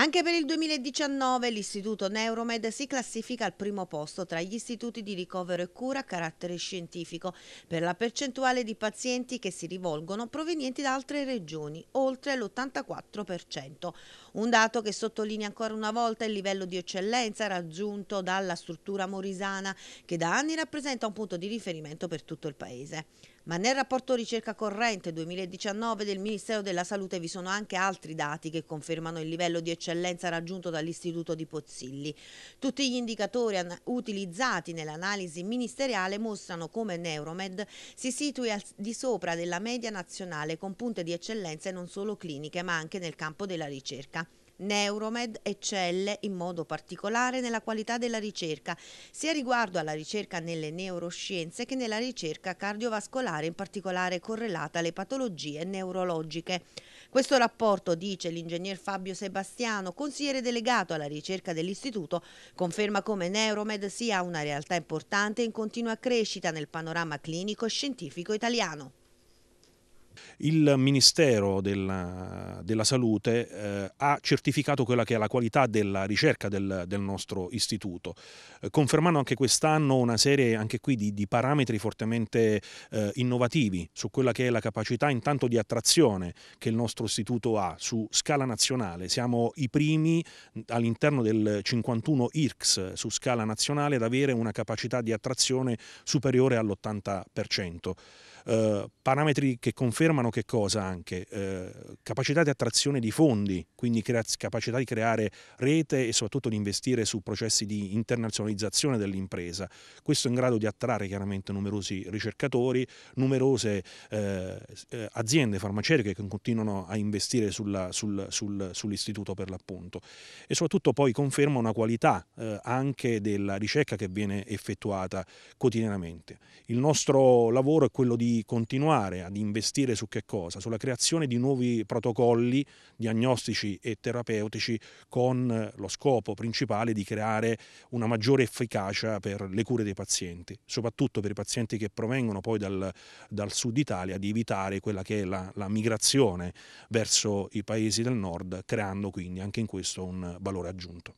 Anche per il 2019 l'Istituto Neuromed si classifica al primo posto tra gli istituti di ricovero e cura a carattere scientifico per la percentuale di pazienti che si rivolgono provenienti da altre regioni, oltre l'84%. Un dato che sottolinea ancora una volta il livello di eccellenza raggiunto dalla struttura morisana, che da anni rappresenta un punto di riferimento per tutto il Paese. Ma nel rapporto ricerca corrente 2019 del Ministero della Salute vi sono anche altri dati che confermano il livello di eccellenza eccellenza raggiunto dall'Istituto di Pozzilli. Tutti gli indicatori utilizzati nell'analisi ministeriale mostrano come Neuromed si situi al di sopra della media nazionale con punte di eccellenza non solo cliniche ma anche nel campo della ricerca. Neuromed eccelle in modo particolare nella qualità della ricerca, sia riguardo alla ricerca nelle neuroscienze che nella ricerca cardiovascolare, in particolare correlata alle patologie neurologiche. Questo rapporto, dice l'ingegner Fabio Sebastiano, consigliere delegato alla ricerca dell'istituto, conferma come Neuromed sia una realtà importante in continua crescita nel panorama clinico e scientifico italiano. Il Ministero della, della Salute eh, ha certificato quella che è la qualità della ricerca del, del nostro istituto, eh, confermando anche quest'anno una serie anche qui di, di parametri fortemente eh, innovativi su quella che è la capacità intanto di attrazione che il nostro istituto ha su scala nazionale. Siamo i primi all'interno del 51 IRCS su scala nazionale ad avere una capacità di attrazione superiore all'80%. Eh, parametri che confermano che cosa anche? Eh, capacità di attrazione di fondi, quindi crea- capacità di creare rete e soprattutto di investire su processi di internazionalizzazione dell'impresa. Questo è in grado di attrarre chiaramente numerosi ricercatori, numerose eh, eh aziende farmaceutiche che continuano a investire sulla, sul, sul, sull'istituto per l'appunto e soprattutto poi conferma una qualità eh, anche della ricerca che viene effettuata quotidianamente. Il nostro lavoro è quello di continuare ad investire su che cosa? Sulla creazione di nuovi protocolli diagnostici e terapeutici con eh, lo scopo principale di creare una maggiore efficacia per le cure dei pazienti, soprattutto per i pazienti che provengono poi dal, dal sud Italia, di evitare quella che è la, la migrazione verso i paesi del nord, creando quindi anche in questo un valore aggiunto.